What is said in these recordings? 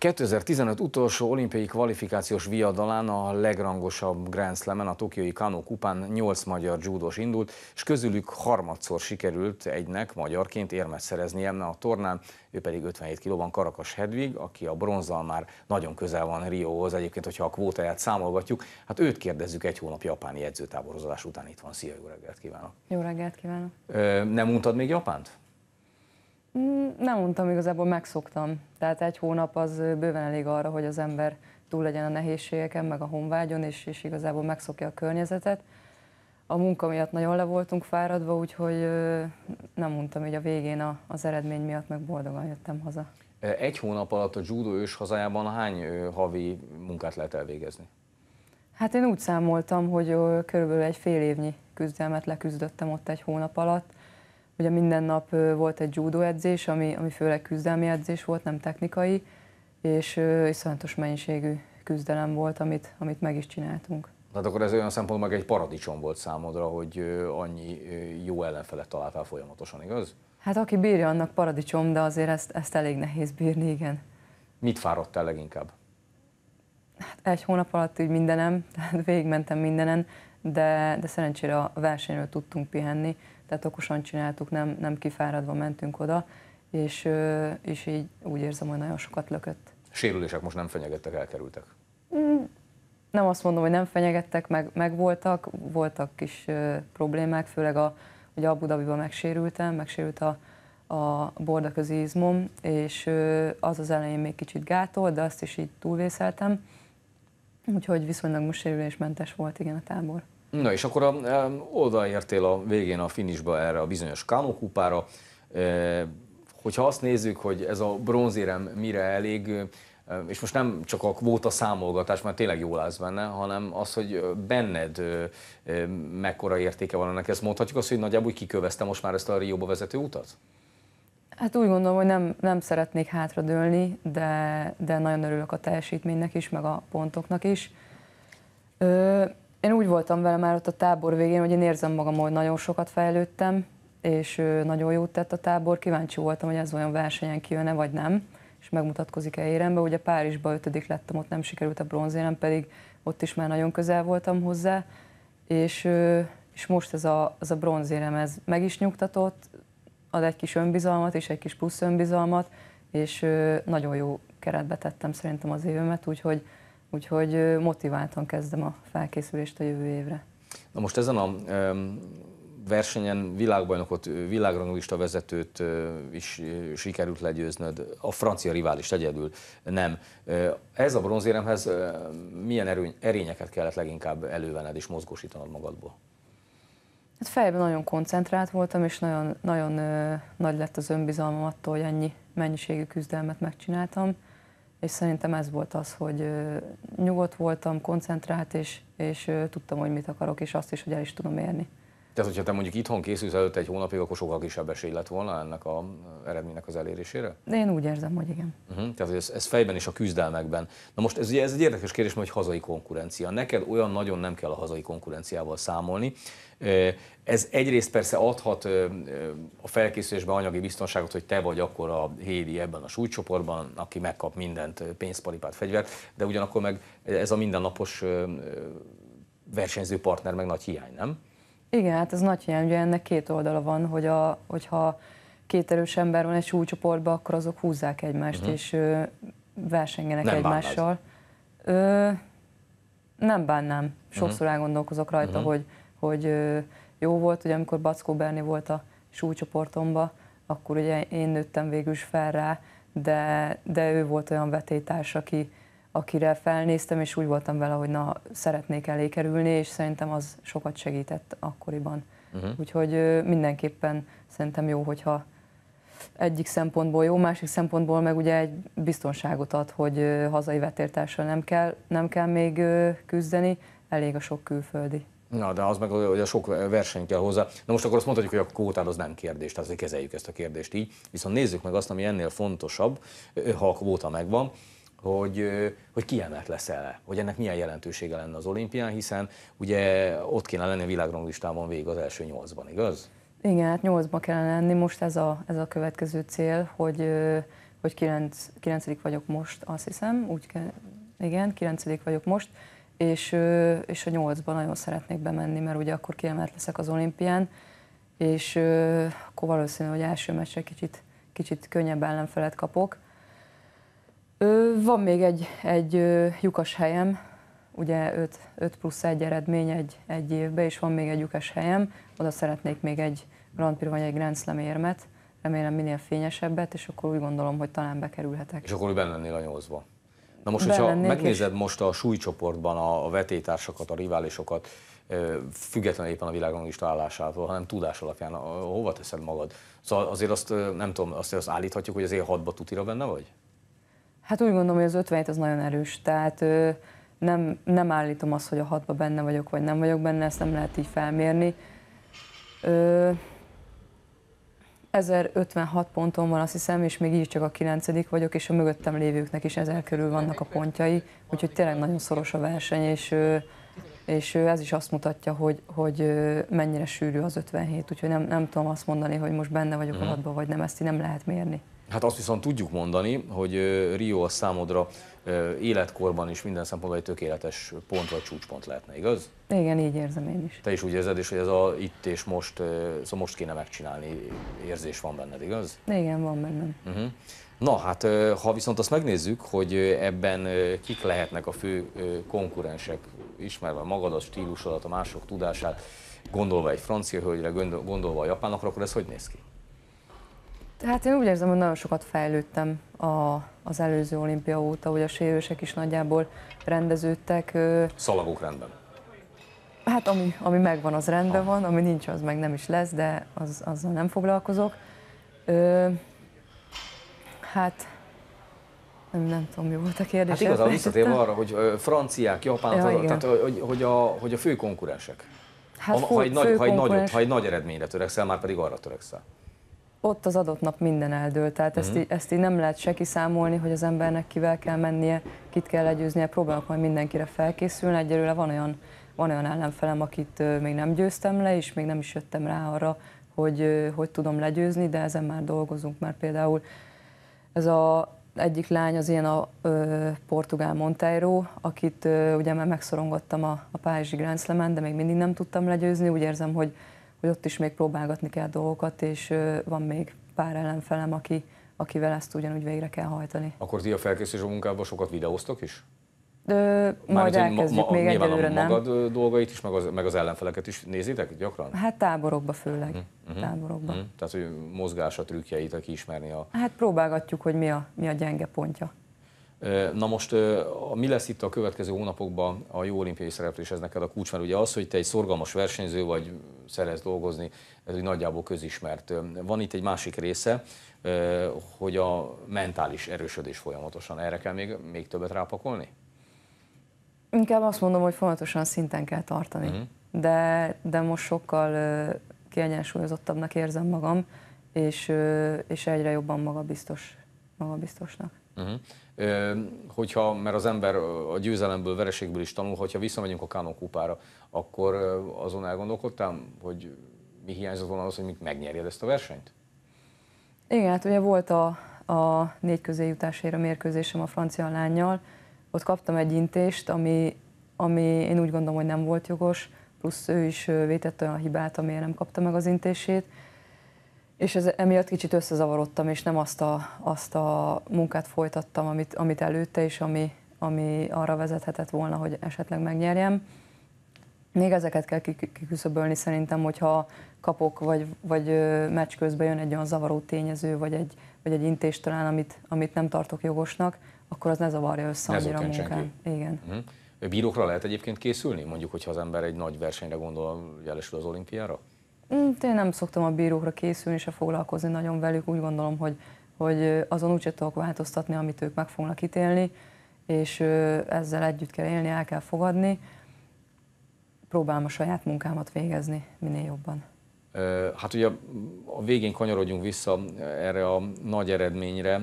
2015 utolsó olimpiai kvalifikációs viadalán a legrangosabb Grand Slam-en, a Tokiói Kano kupán 8 magyar judós indult, és közülük harmadszor sikerült egynek magyarként érmet szereznie a tornán, ő pedig 57 kilóban Karakas Hedvig, aki a bronzal már nagyon közel van Rióhoz, egyébként, hogyha a kvótáját számolgatjuk, hát őt kérdezzük egy hónap japáni edzőtáborozás után itt van. Szia, jó reggelt kívánok! Jó reggelt kívánok! Ö, nem untad még Japánt? Mm, nem mondtam, igazából megszoktam. Tehát egy hónap az bőven elég arra, hogy az ember túl legyen a nehézségeken, meg a honvágyon, és, és igazából megszokja a környezetet. A munka miatt nagyon le voltunk fáradva, úgyhogy nem mondtam, hogy a végén a, az eredmény miatt meg boldogan jöttem haza. Egy hónap alatt a judo ős hazájában hány havi munkát lehet elvégezni? Hát én úgy számoltam, hogy körülbelül egy fél évnyi küzdelmet leküzdöttem ott egy hónap alatt Ugye minden nap volt egy judo edzés, ami, ami főleg küzdelmi edzés volt, nem technikai, és iszonyatos mennyiségű küzdelem volt, amit, amit meg is csináltunk. Tehát akkor ez olyan szempontból meg egy paradicsom volt számodra, hogy annyi jó ellenfelet találtál folyamatosan, igaz? Hát aki bírja, annak paradicsom, de azért ezt, ezt elég nehéz bírni, igen. Mit fáradtál leginkább? Hát egy hónap alatt úgy mindenem, tehát végigmentem mindenen, de, de szerencsére a versenyről tudtunk pihenni, tehát okosan csináltuk, nem, nem kifáradva mentünk oda, és, és így úgy érzem, hogy nagyon sokat lökött. Sérülések most nem fenyegettek, elkerültek? Mm, nem azt mondom, hogy nem fenyegettek, meg, meg voltak, voltak kis problémák, főleg a, hogy Abu Dhabiban megsérültem, megsérült a, a bordaközi izmom, és az az elején még kicsit gátolt, de azt is így túlvészeltem, úgyhogy viszonylag most sérülésmentes volt, igen, a tábor. Na és akkor a, odaértél a végén a finisba erre a bizonyos Kano kupára. E, hogyha azt nézzük, hogy ez a bronzérem mire elég, és most nem csak a kvóta számolgatás, mert tényleg jól állsz benne, hanem az, hogy benned mekkora értéke van ennek. Ezt mondhatjuk azt, hogy nagyjából kikövezte most már ezt a Rióba vezető utat? Hát úgy gondolom, hogy nem, nem szeretnék hátradőlni, de, de nagyon örülök a teljesítménynek is, meg a pontoknak is én úgy voltam vele már ott a tábor végén, hogy én érzem magam, hogy nagyon sokat fejlődtem, és nagyon jót tett a tábor. Kíváncsi voltam, hogy ez olyan versenyen kijön-e, vagy nem, és megmutatkozik-e érembe. Ugye Párizsban ötödik lettem, ott nem sikerült a bronzérem, pedig ott is már nagyon közel voltam hozzá, és, és most ez a, az a bronzérem, ez meg is nyugtatott, ad egy kis önbizalmat és egy kis plusz önbizalmat, és nagyon jó keretbe tettem szerintem az évemet, úgyhogy Úgyhogy motiváltan kezdem a felkészülést a jövő évre. Na most ezen a versenyen világbajnokot, világranulista vezetőt is sikerült legyőznöd, a francia rivális egyedül nem. Ez a bronzéremhez milyen erőny, erényeket kellett leginkább elővened és mozgósítanod magadból? Hát fejben nagyon koncentrált voltam, és nagyon, nagyon nagy lett az önbizalmam attól, hogy ennyi mennyiségű küzdelmet megcsináltam és szerintem ez volt az, hogy nyugodt voltam, koncentrált, és, és tudtam, hogy mit akarok, és azt is, hogy el is tudom érni. Tehát, hogyha te mondjuk itthon készülsz előtt egy hónapig, akkor sokkal kisebb esély lett volna ennek a eredménynek az elérésére? De én úgy érzem, hogy igen. Uh-huh. Tehát ez, ez fejben és a küzdelmekben. Na most ez ugye ez egy érdekes kérdés, mert hogy hazai konkurencia. Neked olyan nagyon nem kell a hazai konkurenciával számolni. Ez egyrészt persze adhat a felkészülésben anyagi biztonságot, hogy te vagy akkor a Hédi ebben a súlycsoportban, aki megkap mindent, pénzpalipát, fegyvert, de ugyanakkor meg ez a mindennapos versenyző partner meg nagy hiány, nem? Igen, hát ez nagy hiány, ugye ennek két oldala van, hogy a, hogyha két erős ember van egy súlycsoportban, akkor azok húzzák egymást, uh-huh. és ö, versengenek nem egymással. Ö, nem bánnám. Sokszor uh-huh. elgondolkozok rajta, uh-huh. hogy, hogy ö, jó volt, hogy amikor Backó Berni volt a súlycsoportomba, akkor ugye én nőttem végül is fel rá, de, de ő volt olyan vetétárs, aki, akire felnéztem, és úgy voltam vele, hogy na, szeretnék elé kerülni, és szerintem az sokat segített akkoriban. Uh-huh. Úgyhogy mindenképpen szerintem jó, hogyha egyik szempontból jó, másik szempontból meg ugye egy biztonságot ad, hogy hazai vetértársal nem kell, nem kell még küzdeni, elég a sok külföldi. Na, de az meg, hogy a sok verseny kell hozzá. Na most akkor azt mondhatjuk, hogy a kvótád az nem kérdés, tehát azért kezeljük ezt a kérdést így. Viszont nézzük meg azt, ami ennél fontosabb, ha a kvóta megvan, hogy, hogy kiemelt leszel-e, hogy ennek milyen jelentősége lenne az olimpián, hiszen ugye ott kéne lenni a világranglistában végig az első nyolcban, igaz? Igen, hát nyolcba kellene lenni, most ez a, ez a következő cél, hogy, hogy kilenc, kilencedik vagyok most, azt hiszem, úgy kell, igen, kilencedik vagyok most, és, és a nyolcban nagyon szeretnék bemenni, mert ugye akkor kiemelt leszek az olimpián, és akkor valószínű, hogy első meccsre kicsit, kicsit könnyebb ellenfelet kapok, Ö, van még egy, egy ö, lyukas helyem, ugye 5, 5 plusz 1 eredmény egy, egy évben, és van még egy lyukas helyem, oda szeretnék még egy Grand Prix vagy egy Grand Slam érmet, remélem minél fényesebbet, és akkor úgy gondolom, hogy talán bekerülhetek. És akkor benne lennél a nyolcba. Na most, hogyha megnézed is. most a súlycsoportban a, a vetétársakat, a riválisokat, függetlenül éppen a is találásától, hanem tudás alapján, hova teszed magad? Szóval azért azt nem tudom, azért azt állíthatjuk, hogy azért hatba tutira benne vagy? Hát úgy gondolom, hogy az 57 az nagyon erős, tehát nem, nem állítom azt, hogy a hatba benne vagyok, vagy nem vagyok benne, ezt nem lehet így felmérni. Ö, 1056 ponton van, azt hiszem, és még így csak a 9 vagyok, és a mögöttem lévőknek is ezer körül vannak a pontjai, úgyhogy tényleg nagyon szoros a verseny, és, és ez is azt mutatja, hogy, hogy mennyire sűrű az 57, úgyhogy nem, nem tudom azt mondani, hogy most benne vagyok a mhm. hatba, vagy nem, ezt így nem lehet mérni. Hát azt viszont tudjuk mondani, hogy Rio a számodra életkorban is minden szempontból egy tökéletes pont vagy csúcspont lehetne, igaz? Igen, így érzem én is. Te is úgy érzed, és hogy ez a itt és most, szóval most kéne megcsinálni érzés van benned, igaz? Igen, van bennem. Uh-huh. Na hát, ha viszont azt megnézzük, hogy ebben kik lehetnek a fő konkurensek, ismerve a stílusodat, a mások tudását, gondolva egy francia hölgyre, gondolva a japánokra, akkor ez hogy néz ki? Hát én úgy érzem, hogy nagyon sokat fejlődtem a, az előző olimpia óta, hogy a sérülések is nagyjából rendeződtek. Szalagok rendben. Hát ami, ami megvan, az rendben ah. van, ami nincs, az meg nem is lesz, de az, azzal nem foglalkozok. Ö, hát nem, nem tudom, mi volt a kérdés. Hát igazából visszatérve arra, hogy franciák, japánok, ja, tehát hogy, hogy, a, hogy a fő konkurensek. Hát ha, ha, egy nagy, ha, egy nagyot, ha egy nagy eredményre törekszel, már pedig arra törekszel ott az adott nap minden eldől, tehát ezt, mm-hmm. így, ezt így nem lehet se kiszámolni, hogy az embernek kivel kell mennie, kit kell legyőznie, próbálok majd mindenkire felkészülni, egyelőre van olyan, van olyan ellenfelem, akit még nem győztem le, és még nem is jöttem rá arra, hogy hogy tudom legyőzni, de ezen már dolgozunk, mert például ez a egyik lány az ilyen a ö, portugál Monteiro, akit ö, ugye már megszorongottam a, a Párizsi Grand Slam-en, de még mindig nem tudtam legyőzni, úgy érzem, hogy hogy ott is még próbálgatni kell dolgokat, és van még pár ellenfelem, aki, akivel ezt ugyanúgy végre kell hajtani. Akkor ti a felkészülés munkában sokat videóztok is? De majd elkezdjük, ma, ma, még egyelőre nem. magad dolgait is, meg az, meg az ellenfeleket is nézitek gyakran? Hát táborokba főleg, uh-huh. táborokba. Uh-huh. Tehát, hogy mozgása, trükkjeit, aki ismerni a... Hát próbálgatjuk, hogy mi a, mi a gyenge pontja. Na most mi lesz itt a következő hónapokban a jó olimpiai szereplés, ez neked a kulcs, mert ugye az, hogy te egy szorgalmas versenyző vagy szeretsz dolgozni, ez úgy nagyjából közismert. Van itt egy másik része, hogy a mentális erősödés folyamatosan. Erre kell még, még többet rápakolni? Inkább azt mondom, hogy folyamatosan szinten kell tartani. Uh-huh. De, de most sokkal kiegyensúlyozottabbnak érzem magam, és, és egyre jobban magabiztos, magabiztosnak. Uh-huh. Ö, hogyha, mert az ember a győzelemből, vereségből is tanul, hogyha visszamegyünk a Kánon kupára, akkor azon elgondolkodtam, hogy mi hiányzott volna az, hogy megnyerjed ezt a versenyt? Igen, hát ugye volt a, a négy közé jutására mérkőzésem a francia lányjal, ott kaptam egy intést, ami, ami én úgy gondolom, hogy nem volt jogos, plusz ő is vétett olyan hibát, amiért nem kapta meg az intését, és ez, emiatt kicsit összezavarodtam, és nem azt a, azt a munkát folytattam, amit, amit előtte, és ami, ami arra vezethetett volna, hogy esetleg megnyerjem. Még ezeket kell kiküszöbölni szerintem, hogyha kapok, vagy, vagy meccs közben jön egy olyan zavaró tényező, vagy egy, vagy egy intés talán, amit, amit nem tartok jogosnak, akkor az ne zavarja össze ne annyira a munkán. Senki. Igen. Uh-huh. Bírókra lehet egyébként készülni? Mondjuk, hogyha az ember egy nagy versenyre gondol, jelesül az olimpiára? Hát én nem szoktam a bírókra készülni, se foglalkozni nagyon velük. Úgy gondolom, hogy, hogy azon úgyse tudok változtatni, amit ők meg fognak ítélni, és ezzel együtt kell élni, el kell fogadni. Próbálom a saját munkámat végezni minél jobban. Hát ugye a végén kanyarodjunk vissza erre a nagy eredményre.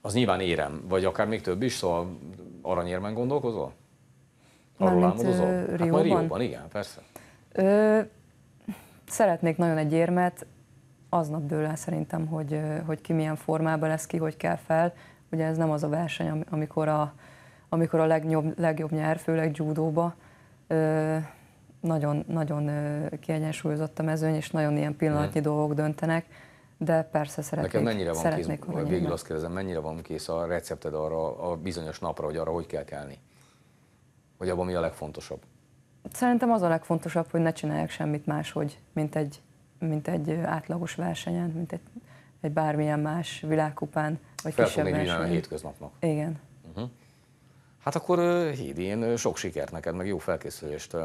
Az nyilván érem, vagy akár még több is, szóval aranyérmen gondolkozol? Arról álmodozol? Hát Rióban? majd Rióban, igen, persze. Ö, szeretnék nagyon egy érmet, aznap dől el szerintem, hogy, hogy ki milyen formában lesz, ki hogy kell fel. Ugye ez nem az a verseny, amikor a, amikor a legjobb, legjobb nyer, főleg judóba. Nagyon, nagyon kiegyensúlyozott a mezőny, és nagyon ilyen pillanatnyi hmm. dolgok döntenek, de persze szeretnék. Nekem mennyire van kész, végül azt kérdezem, mennyire van kész a recepted arra a bizonyos napra, hogy arra hogy kell kelni? Hogy abban mi a legfontosabb? Szerintem az a legfontosabb, hogy ne csinálják semmit máshogy, mint egy, mint egy átlagos versenyen, mint egy, egy bármilyen más világkupán, vagy Fel kisebb versenyen. a hétköznapnak. Igen. Uh-huh. Hát akkor én sok sikert neked, meg jó felkészülést.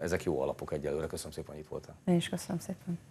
Ezek jó alapok egyelőre. Köszönöm szépen, hogy itt voltál. Én is köszönöm szépen.